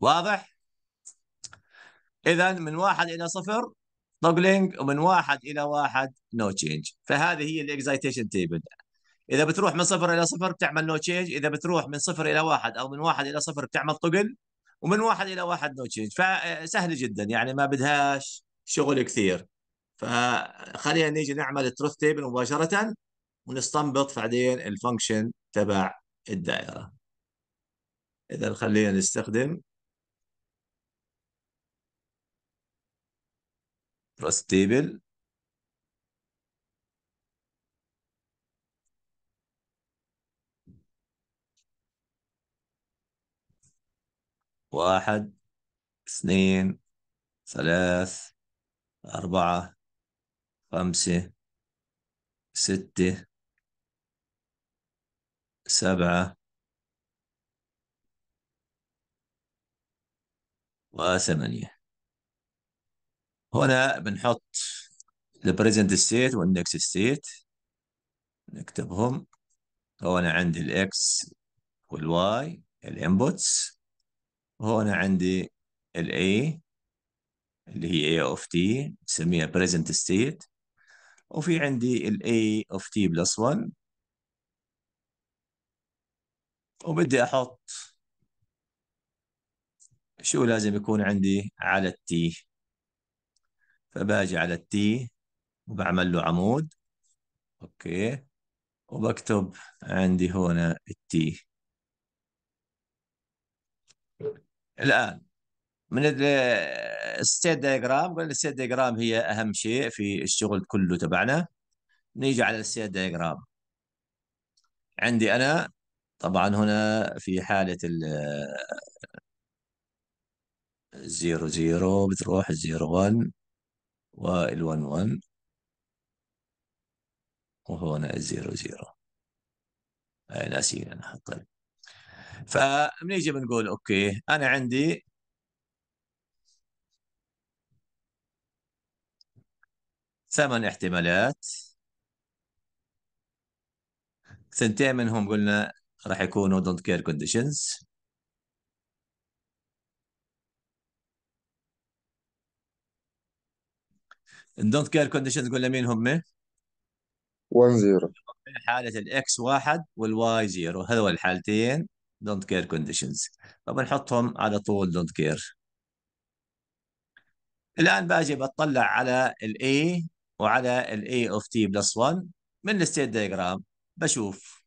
واضح؟ اذا من واحد الى صفر توجلينج ومن واحد الى واحد نو no تشينج فهذه هي الاكزايتيشن تيبل اذا بتروح من صفر الى صفر بتعمل نو no تشينج اذا بتروح من صفر الى واحد او من واحد الى صفر بتعمل طقل ومن واحد الى واحد نو no تشينج فسهل آه، جدا يعني ما بدهاش شغل كثير فخلينا نيجي نعمل التروث تيبل مباشره ونستنبط بعدين الفانكشن تبع الدائره اذا خلينا نستخدم راس تيبل واحد اثنين ثلاث أربعة خمسة ستة سبعة وثمانية هنا بنحط البريزنت ستيت والنكست ستيت نكتبهم هنا عندي الاكس والواي الانبوتس وهنا عندي الاي اللي هي a of t نسميها present state وفي عندي ال a of t plus 1 وبدي أحط شو لازم يكون عندي على التي t فباجي على التي وبعمل له عمود اوكي وبكتب عندي هنا التي الان من الستيت دايجرام قلنا الستيت دايجرام هي اهم شيء في الشغل كله تبعنا نيجي على الستيت دايجرام عندي انا طبعا هنا في حاله ال 0 0 بتروح 0 1 وال1 1 وهنا الزيرو زيرو آه، ناسيين انا حقا فبنيجي بنقول اوكي انا عندي ثمان احتمالات ثنتين منهم قلنا راح يكونوا دونت كير كونديشنز دونت كير كونديشنز قلنا مين هم؟ 1 0 حالة الاكس واحد والواي زيرو هذول الحالتين دونت كير كونديشنز فبنحطهم على طول دونت كير الآن باجي بطلع على الاي A وعلى الاي A of T بلس 1 من الستيت دايجرام بشوف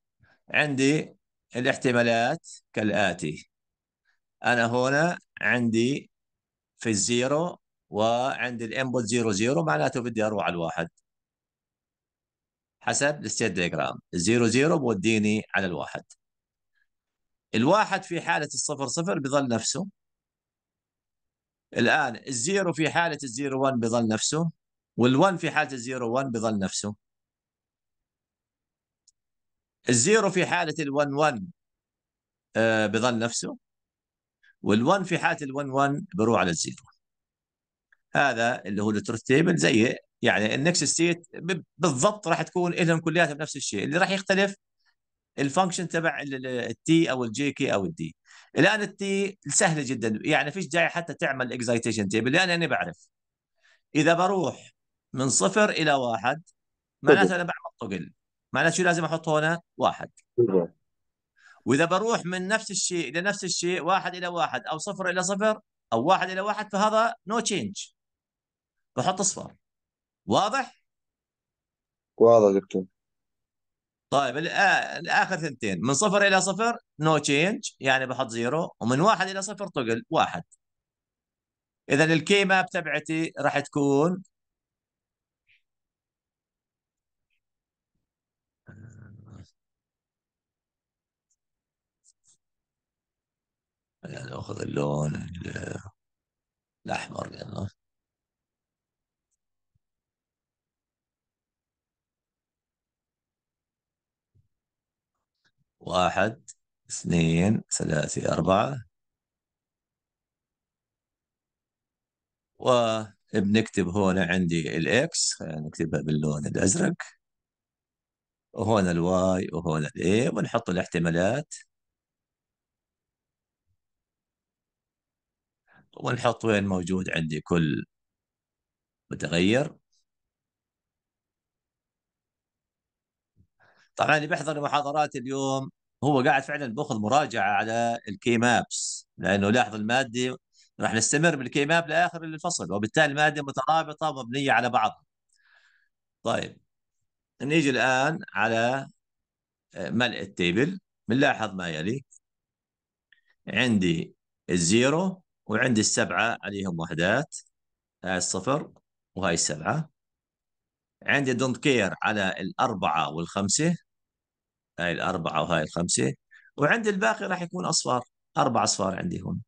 عندي الاحتمالات كالآتي أنا هنا عندي في الزيرو وعندي الانبوت 0 0 معناته بدي اروح على الواحد حسب الستيت ديجرام 0 0 بوديني على الواحد الواحد في حالة الصفر صفر بظل نفسه الآن الزيرو في حالة الزيرو 1 بظل نفسه وال1 في حالة الزيرو 1 بظل نفسه الزيرو في حالة ال 1 آه بظل نفسه وال1 في حالة ال 1 بروح على الزيرو هذا اللي هو التروث تيبل زي يعني النكست ستيت بالضبط راح تكون لهم كلياتهم نفس الشيء اللي راح يختلف الفانكشن تبع التي او الجي كي او الدي الان التي سهله جدا يعني فيش داعي حتى تعمل اكزايتيشن تيبل لان انا بعرف اذا بروح من صفر الى واحد معناته انا بعمل طقل معناته شو لازم احط هنا واحد واذا بروح من نفس الشيء الى نفس الشيء واحد الى واحد او صفر الى صفر او واحد الى واحد فهذا نو no تشينج بحط اصفر واضح؟ واضح دكتور طيب آه، اخر ثنتين من صفر الى صفر نو no تشينج يعني بحط زيرو ومن واحد الى صفر طقل واحد اذا الكي ماب تبعتي راح تكون ناخذ آه، اللون الاحمر لانه واحد اثنين ثلاثة أربعة وبنكتب هون عندي الإكس نكتبها باللون الأزرق وهون الواي وهون الاي ونحط الاحتمالات ونحط وين موجود عندي كل متغير طبعا اللي بيحضر محاضرات اليوم هو قاعد فعلا باخذ مراجعه على الكي مابس لانه لاحظ الماده راح نستمر بالكي ماب لاخر الفصل وبالتالي الماده مترابطه ومبنيه على بعضها. طيب نيجي الان على آه، ملء التيبل بنلاحظ ما يلي عندي الزيرو وعندي السبعه عليهم وحدات هاي الصفر وهاي السبعه عندي دونت كير على الاربعه والخمسه هاي الاربعه وهاي الخمسه وعند الباقي راح يكون اصفار اربع اصفار عندي هون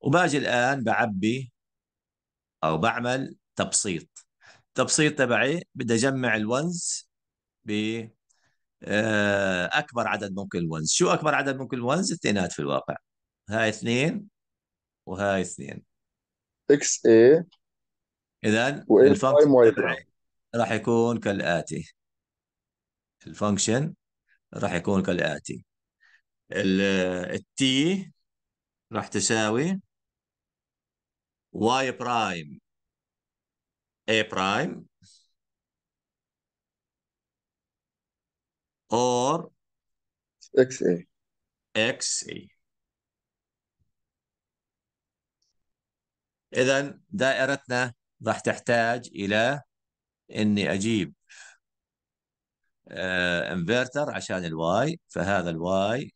وباجي الان بعبي او بعمل تبسيط التبسيط تبعي بدي اجمع الونز ب آه، اكبر عدد ممكن الونز شو اكبر عدد ممكن الونز اثنينات في الواقع هاي اثنين وهاي اثنين اكس اي اذا الفانكشن تبعي راح يكون كالآتي الفانكشن راح يكون كالآتي t راح تساوي y برايم a برايم or x اي إذا دائرتنا راح تحتاج إلى اني اجيب آه، انفرتر عشان الواي فهذا الواي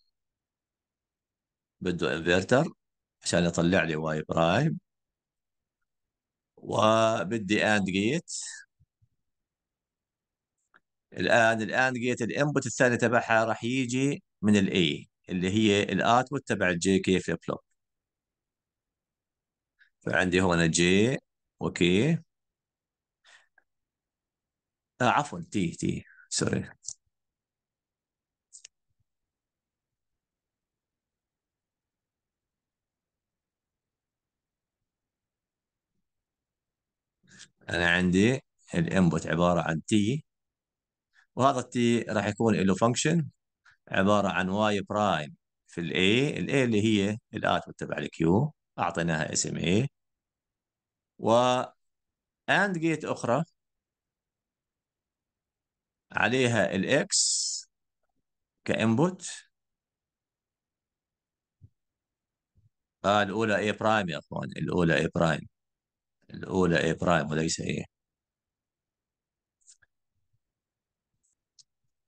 بده انفرتر عشان يطلع لي واي برايم وبدي اند جيت الان الاند جيت الانبوت الثاني تبعها راح يجي من الاي اللي هي الاوتبوت تبع الجي كي فليب فلوب فعندي هون جي وكي آه عفوا تي تي سوري انا عندي الانبوت عباره عن تي وهذا التي راح يكون له فانكشن عباره عن واي برايم في الاي الاي اللي هي الاوتبوت تبع الكيو اعطيناها اسم اي و اند جيت اخرى عليها الاكس كانبوت آه الاولى اي برايم يا اخوان الاولى اي برايم الاولى اي برايم وليس اي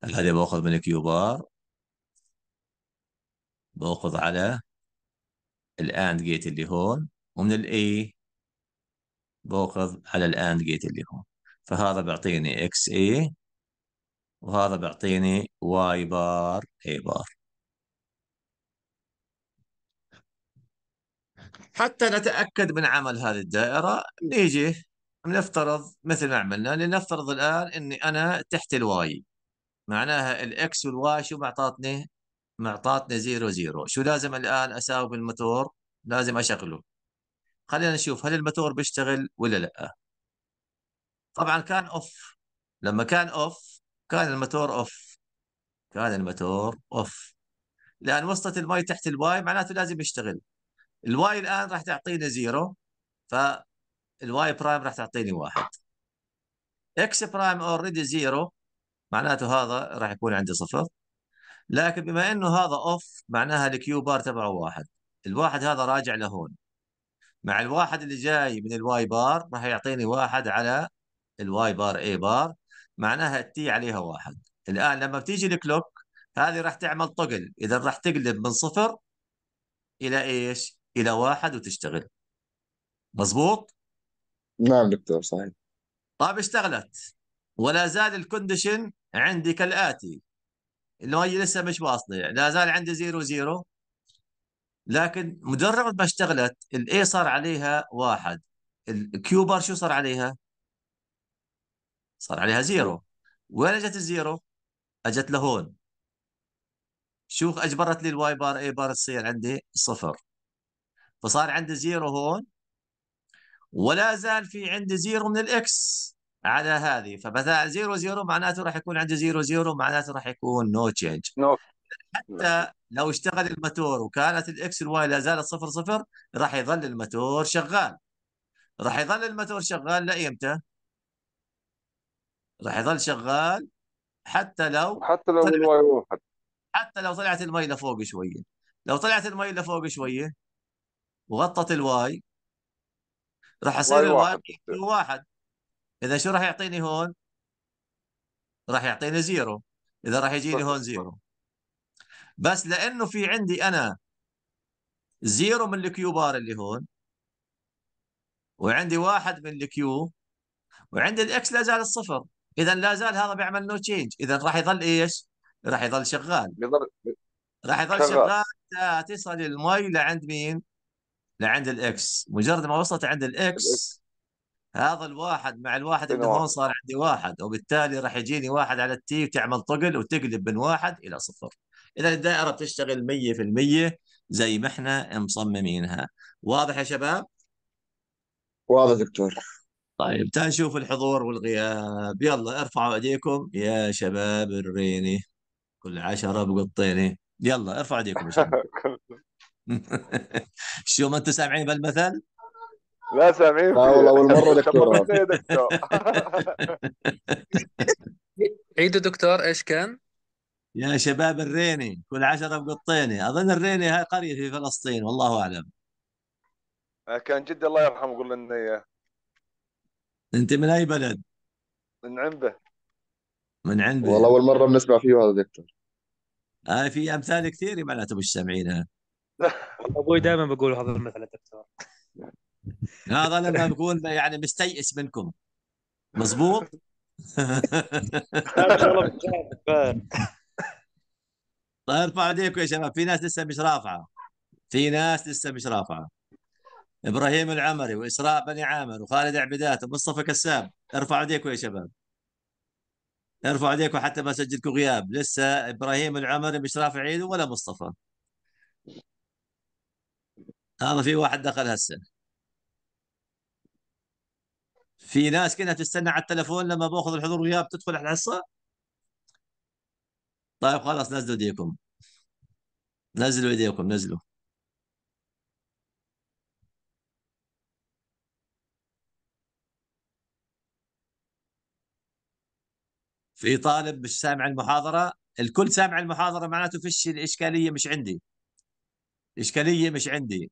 هذه باخذ من كيو بار باخذ على الاند جيت اللي هون ومن الاي باخذ على الاند جيت اللي هون فهذا بيعطيني اكس اي وهذا بيعطيني واي بار اي بار حتى نتأكد من عمل هذه الدائرة نيجي نفترض مثل ما عملنا لنفترض الآن أني أنا تحت الواي معناها الإكس والواي شو معطاتني؟ معطاتني زيرو زيرو شو لازم الآن أساوي بالموتور؟ لازم أشغله خلينا نشوف هل الموتور بيشتغل ولا لا طبعا كان اوف لما كان اوف كان الموتور اوف كان الموتور اوف لان وصلت الماي تحت الواي معناته لازم يشتغل الواي الان راح تعطيني زيرو فالواي برايم راح تعطيني واحد اكس برايم اوريدي زيرو معناته هذا راح يكون عندي صفر لكن بما انه هذا اوف معناها الكيو بار تبعه واحد الواحد هذا راجع لهون مع الواحد اللي جاي من الواي بار راح يعطيني واحد على الواي بار اي بار معناها التي عليها واحد الان لما بتيجي الكلوك هذه راح تعمل طقل اذا راح تقلب من صفر الى ايش الى واحد وتشتغل مزبوط نعم دكتور صحيح طيب اشتغلت ولا زال الكونديشن عندي كالاتي هي لسه مش واصله يعني. لا زال عندي زيرو زيرو لكن مجرد ما اشتغلت الاي صار عليها واحد الكيو بار شو صار عليها؟ صار عليها زيرو وين اجت الزيرو؟ اجت لهون شو اجبرت لي الواي بار اي بار تصير عندي صفر فصار عندي زيرو هون ولا زال في عندي زيرو من الاكس على هذه فمثلا زيرو زيرو معناته راح يكون عندي زيرو زيرو معناته راح يكون نو no تشينج no. حتى لو اشتغل الماتور وكانت الاكس والواي لا زالت صفر صفر راح يظل الماتور شغال راح يظل الماتور شغال لايمتى؟ راح يظل شغال حتى لو حتى لو الواي واحد حتى لو طلعت المي لفوق شويه لو طلعت المي لفوق شويه وغطت الواي راح يصير الواي واحد اذا شو راح يعطيني هون؟ راح يعطيني زيرو اذا راح يجيني هون زيرو بس لانه في عندي انا زيرو من الكيو بار اللي هون وعندي واحد من الكيو وعندي الاكس لا زال الصفر اذا لا زال هذا بيعمل نو تشينج اذا راح يظل ايش؟ راح يظل شغال راح يظل شغال تصل المي لعند مين؟ لعند الاكس مجرد ما وصلت عند الاكس هذا الواحد مع الواحد اللي هون صار عندي واحد وبالتالي راح يجيني واحد على التي وتعمل طقل وتقلب من واحد الى صفر اذا الدائره بتشتغل 100% زي ما احنا مصممينها واضح يا شباب؟ واضح دكتور طيب تعال نشوف الحضور والغياب يلا ارفعوا ايديكم يا شباب الريني كل عشرة بقطيني يلا ارفعوا ايديكم يا شباب شو ما انتم سامعين بالمثل؟ لا سامعين لا والله اول مره دكتور إيه، عيدوا دكتور ايش كان؟ يا شباب الريني كل عشرة بقطيني اظن الريني هاي قريه في فلسطين والله اعلم كان جدي الله يرحمه يقول لنا اياه انت من اي بلد؟ من عنبه من عنبه والله اول مره بنسمع فيه هذا الدكتور آه في امثال كثير معناته مش سامعينها ابوي دائما بقول هذا المثل دكتور هذا لما بقول يعني مستيئس منكم مزبوط طيب ارفعوا ايديكم يا شباب في ناس لسه مش رافعه في ناس لسه مش رافعه ابراهيم العمري واسراء بني عامر وخالد عبيدات ومصطفى كساب ارفعوا ايديكم يا شباب ارفعوا ايديكم حتى ما سجلكم غياب لسه ابراهيم العمري مش رافع ايده ولا مصطفى هذا في واحد دخل هسه في ناس كنا تستنى على التلفون لما باخذ الحضور غياب تدخل على الحصه طيب خلاص نزلوا ايديكم نزلوا ايديكم نزلوا في طالب مش سامع المحاضره الكل سامع المحاضره معناته فيش الاشكاليه مش عندي الاشكاليه مش عندي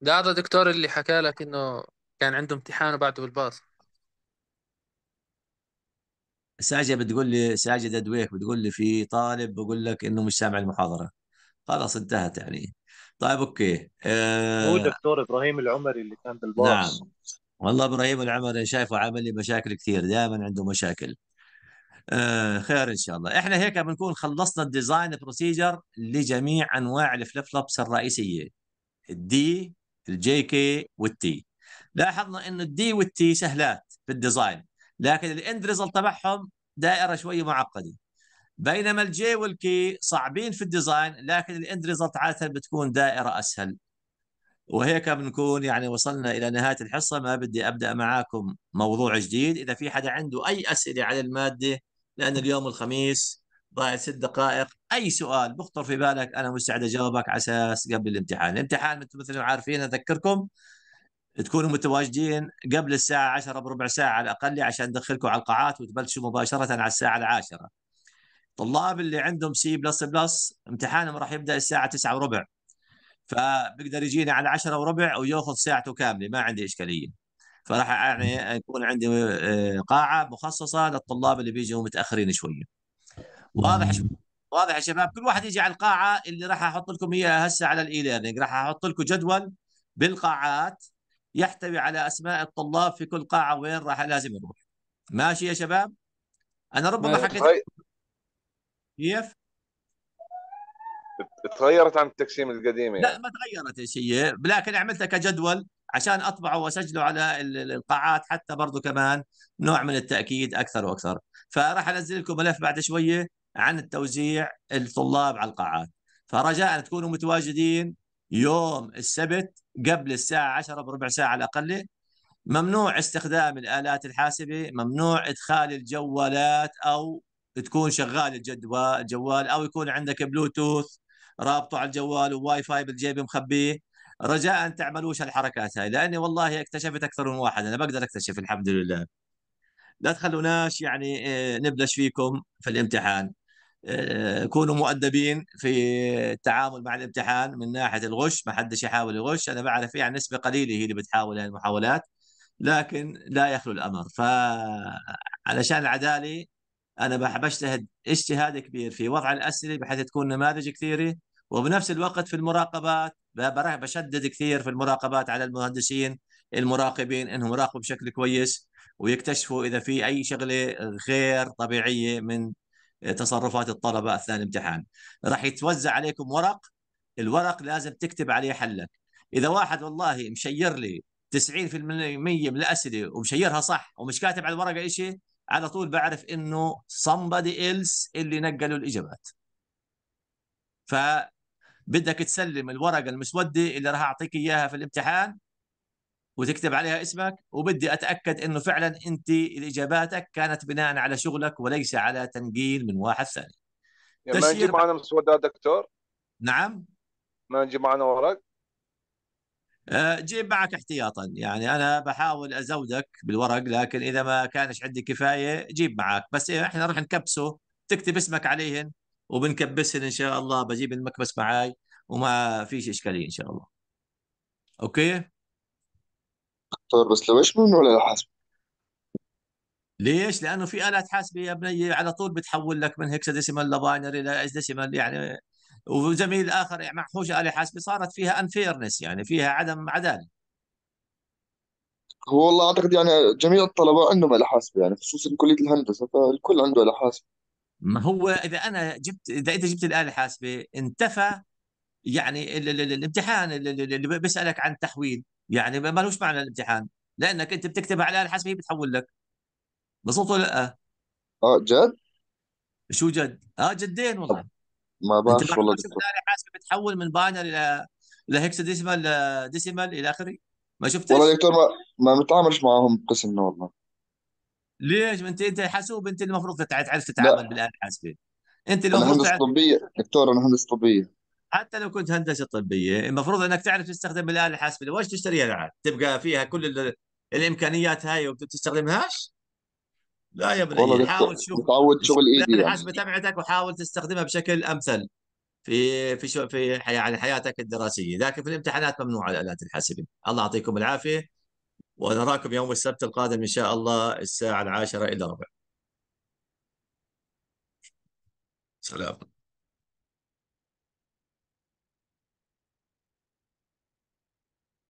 ده هذا دكتور اللي حكى لك انه كان عنده امتحان وبعده بالباص ساجد بتقول لي ساجد ادويك بتقول لي في طالب بقول لك انه مش سامع المحاضره خلاص انتهت يعني طيب اوكي آه... هو دكتور ابراهيم العمري اللي كان بالباص نعم والله ابراهيم العمري شايفه عامل لي مشاكل كثير دائما عنده مشاكل آه، خير ان شاء الله احنا هيك بنكون خلصنا الديزاين بروسيجر لجميع انواع الفليب فلوبس الرئيسيه الدي الجي كي والتي لاحظنا انه الدي والتي سهلات في الديزاين لكن الاند ريزلت تبعهم دائره شويه معقده بينما الجي والكي صعبين في الديزاين لكن الاند ريزلت عاده بتكون دائره اسهل وهيك بنكون يعني وصلنا الى نهايه الحصه ما بدي ابدا معاكم موضوع جديد اذا في حدا عنده اي اسئله على الماده لان اليوم الخميس ضايع ست دقائق اي سؤال بخطر في بالك انا مستعد اجاوبك على اساس قبل الامتحان، الامتحان انتم مثل ما عارفين اذكركم تكونوا متواجدين قبل الساعه 10 بربع ساعه على الاقل عشان ندخلكم على القاعات وتبلشوا مباشره على الساعه العاشرة. طلاب اللي عندهم سي بلس بلس امتحانهم راح يبدا الساعه 9 وربع فبيقدر يجينا على 10 وربع وياخذ ساعته كامله ما عندي اشكاليه. فراح يعني يكون عندي آه، قاعه مخصصه للطلاب اللي بيجوا متاخرين شويه واضح واضح يا شباب كل واحد يجي على القاعه اللي راح احط لكم هي هسه على الاي ليرنينج راح احط لكم جدول بالقاعات يحتوي على اسماء الطلاب في كل قاعه وين راح لازم يروح ماشي يا شباب انا ربما حكيت كيف تغيرت عن التقسيم القديم يعني. لا ما تغيرت شيء لكن عملتها كجدول عشان اطبعه واسجله على القاعات حتى برضه كمان نوع من التاكيد اكثر واكثر فراح انزل لكم ملف بعد شويه عن التوزيع الطلاب على القاعات فرجاء تكونوا متواجدين يوم السبت قبل الساعه 10 بربع ساعه على الاقل ممنوع استخدام الالات الحاسبه ممنوع ادخال الجوالات او تكون شغال الجوال او يكون عندك بلوتوث رابطه على الجوال وواي فاي بالجيب مخبيه رجاء أن تعملوش الحركات هاي لأني والله اكتشفت أكثر من واحد أنا بقدر أكتشف الحمد لله لا تخلوناش يعني آه، نبلش فيكم في الامتحان آه، كونوا مؤدبين في التعامل مع الامتحان من ناحيه الغش ما حدش يحاول يغش انا بعرف يعني نسبه قليله هي اللي بتحاول المحاولات لكن لا يخلو الامر فعلشان العداله انا بجتهد اجتهاد كبير في وضع الاسئله بحيث تكون نماذج كثيره وبنفس الوقت في المراقبات بشدد كثير في المراقبات على المهندسين المراقبين انهم يراقبوا بشكل كويس ويكتشفوا اذا في اي شغله غير طبيعيه من تصرفات الطلبه اثناء الامتحان راح يتوزع عليكم ورق الورق لازم تكتب عليه حلك اذا واحد والله مشير لي 90% من الاسئله ومشيرها صح ومش كاتب على الورقه شيء على طول بعرف انه somebody else اللي نقلوا الاجابات ف بدك تسلم الورقه المسوده اللي راح اعطيك اياها في الامتحان وتكتب عليها اسمك وبدي اتاكد انه فعلا انت اجاباتك كانت بناء على شغلك وليس على تنقيل من واحد ثاني ما نجيب معنا مسودات دكتور نعم ما نجيب معنا ورق آه، جيب معك احتياطا يعني انا بحاول ازودك بالورق لكن اذا ما كانش عندي كفايه جيب معك بس إيه، احنا راح نكبسه تكتب اسمك عليهن وبنكبسها ان شاء الله بجيب المكبس معاي وما فيش اشكاليه ان شاء الله اوكي دكتور طيب، بس لو ايش ممنوع للحاسب ليش؟ لانه في الات حاسبه يا بني على طول بتحول لك من ديسيمال لباينري ديسيمال يعني وزميل اخر محوشه يعني اله حاسبه صارت فيها انفيرنس يعني فيها عدم عداله هو والله اعتقد يعني جميع الطلبه عندهم اله حاسبه يعني خصوصا كليه الهندسه فالكل عنده اله حاسبه ما هو اذا انا جبت اذا انت جبت الاله الحاسبه انتفى يعني الامتحان اللي بيسالك عن التحويل يعني ما لهوش معنى الامتحان لانك انت بتكتب على الاله الحاسبه هي بتحول لك مظبوط ولا لا؟ اه جد؟ شو جد؟ اه جدين والله ما بعرف والله دكتور الاله الحاسبه بتحول من باينري ل ديسمال ديسيمال الى اخره ما شفتش؟ والله دكتور ما ما بتعاملش معاهم قسمنا والله ليش انت انت حاسوب انت المفروض تعرف تتعامل بالاله الحاسبه انت المفروض مهندس طبيه دكتور انا مهندس طبيه حتى لو كنت هندسه طبيه المفروض انك تعرف تستخدم الاله الحاسبه ليش تشتريها بعد تبقى فيها كل الامكانيات هاي وما تستخدمهاش لا يا ابني حاول تشوف تعود شغل ايدي يعني. الحاسبه تبعتك وحاول تستخدمها بشكل امثل في في شو في يعني حياتك الدراسيه لكن في الامتحانات ممنوع الالات الحاسبه الله يعطيكم العافيه ونراكم يوم السبت القادم إن شاء الله الساعة العاشرة إلى ربع سلام